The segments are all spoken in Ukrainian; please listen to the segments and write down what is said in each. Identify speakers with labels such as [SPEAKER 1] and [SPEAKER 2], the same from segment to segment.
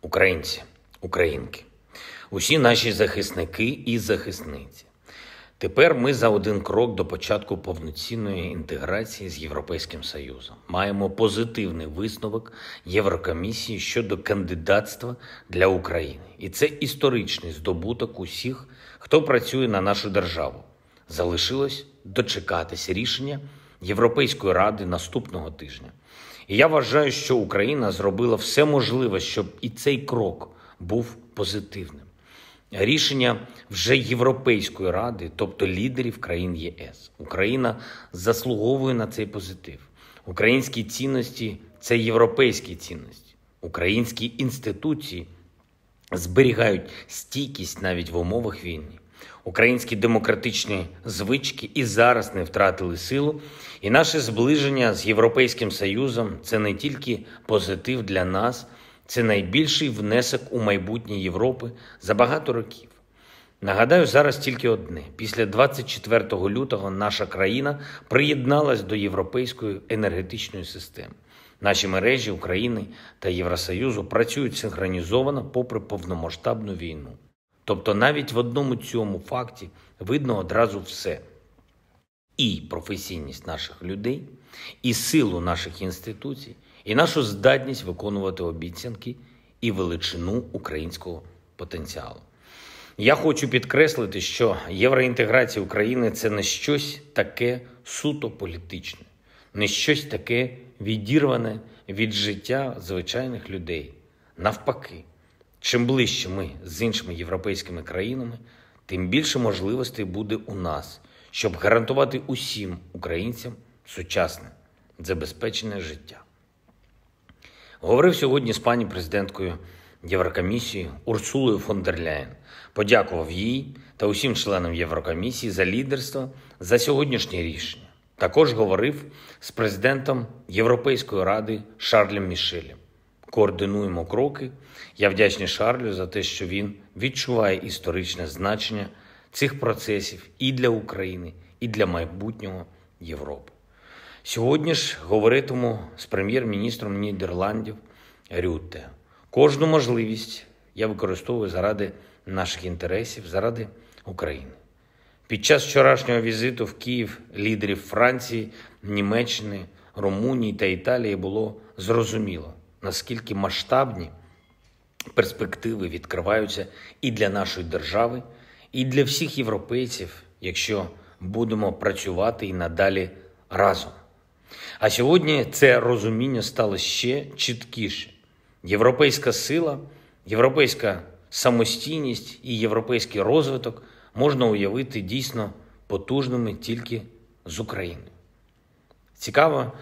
[SPEAKER 1] Українці, українки, усі наші захисники і захисниці. Тепер ми за один крок до початку повноцінної інтеграції з Європейським Союзом маємо позитивний висновок Єврокомісії щодо кандидатства для України, і це історичний здобуток усіх, хто працює на нашу державу. Залишилось дочекатися рішення Європейської ради наступного тижня. І я вважаю, що Україна зробила все можливе, щоб і цей крок був позитивним. Рішення вже Європейської ради, тобто лідерів країн ЄС. Україна заслуговує на цей позитив. Українські цінності це європейські цінності, українські інституції зберігають стійкість навіть в умовах війни. Українські демократичні звички і зараз не втратили силу, і наше зближення з Європейським Союзом це не тільки позитив для нас, це найбільший внесок у майбутнє Європи за багато років. Нагадаю, зараз тільки одне: після 24 лютого наша країна приєдналась до європейської енергетичної системи. Наші мережі України та Євросоюзу працюють синхронізовано попри повномасштабну війну. Тобто навіть в одному цьому факті видно одразу все. І професійність наших людей, і силу наших інституцій, і нашу здатність виконувати обіцянки і величину українського потенціалу. Я хочу підкреслити, що євроінтеграція України це не щось таке суто політичне, не щось таке відірване від життя звичайних людей. Навпаки, Чим ближче ми з іншими європейськими країнами, тим більше можливостей буде у нас, щоб гарантувати усім українцям сучасне забезпечене життя. Говорив сьогодні з пані президенткою Єврокомісії Урсулою фон дер Ляєн. Подякував їй та усім членам Єврокомісії за лідерство за сьогоднішнє рішення. Також говорив з президентом Європейської ради Шарлем Мішелем координуємо кроки. Я вдячний Шарлю за те, що він відчуває історичне значення цих процесів і для України, і для майбутнього Європи. Сьогодні ж говоритиму з прем'єр-міністром Нідерландів Рютте. Кожну можливість я використовую заради наших інтересів, заради України. Під час вчорашнього візиту в Київ лідерів Франції, Німеччини, Румунії та Італії було зрозуміло, наскільки масштабні перспективи відкриваються і для нашої держави, і для всіх європейців, якщо будемо працювати і надалі разом. А сьогодні це розуміння стало ще чіткіше: європейська сила, європейська самостійність і європейський розвиток можна уявити дійсно потужними тільки з Україною. Цікаво,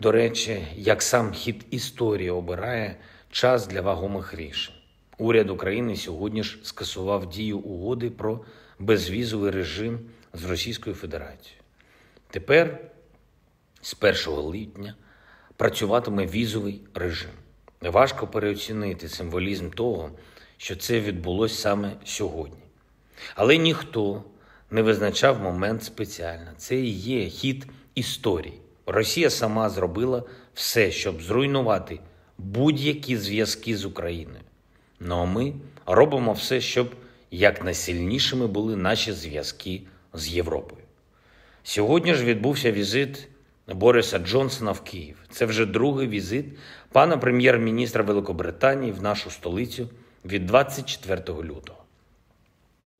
[SPEAKER 1] до речі, як сам хід історії обирає час для вагомих рішень. Уряд України сьогодні ж скасував дію угоди про безвізовий режим з Російською Федерацією. Тепер, з 1 липня, працюватиме візовий режим. Важко переоцінити символізм того, що це відбулося саме сьогодні. Але ніхто не визначав момент спеціально. Це і є хід історії. Росія сама зробила все, щоб зруйнувати будь-які зв'язки з Україною. Ну а ми робимо все, щоб якнайсильнішими були наші зв'язки з Європою. Сьогодні ж відбувся візит Бориса Джонсона в Київ. Це вже другий візит пана прем'єр-міністра Великобританії в нашу столицю від 24 лютого.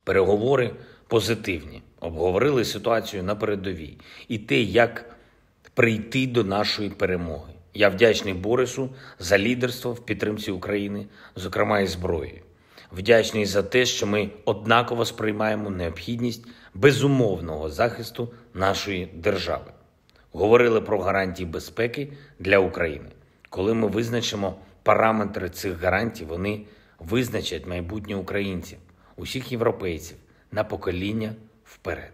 [SPEAKER 1] Переговори позитивні, обговорили ситуацію на передовій і те, як прийти до нашої перемоги. Я вдячний Борису за лідерство в підтримці України, зокрема і зброї. Вдячний за те, що ми однаково сприймаємо необхідність безумовного захисту нашої держави. Говорили про гарантії безпеки для України. Коли ми визначимо параметри цих гарантій, вони визначать майбутнє українців, усіх європейців на покоління вперед.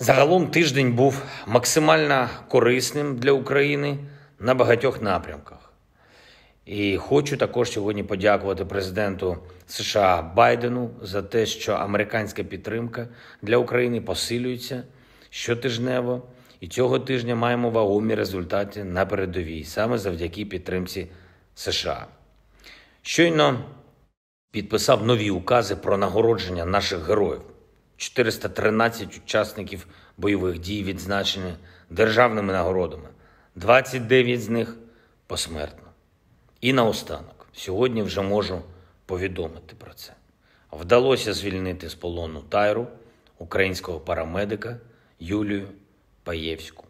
[SPEAKER 1] Загалом тиждень був максимально корисним для України на багатьох напрямках. І хочу також сьогодні подякувати президенту США Байдену за те, що американська підтримка для України посилюється щотижнево, і цього тижня маємо вагомі результати на передовій саме завдяки підтримці США. Щойно підписав нові укази про нагородження наших героїв. 413 учасників бойових дій відзначені державними нагородами, 29 з них посмертно. І наостанок, сьогодні вже можу повідомити про це. Вдалося звільнити з полону Тайру українського парамедика Юлію Паєвську.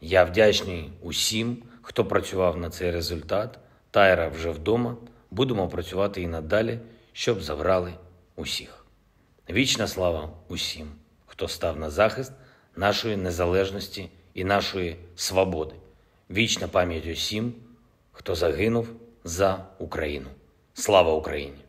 [SPEAKER 1] Я вдячний усім, хто працював на цей результат. Тайра вже вдома. Будемо працювати і надалі, щоб забрали усіх. Вічна слава усім, хто став на захист нашої незалежності і нашої свободи. Вічна пам'ять усім, хто загинув за Україну. Слава Україні!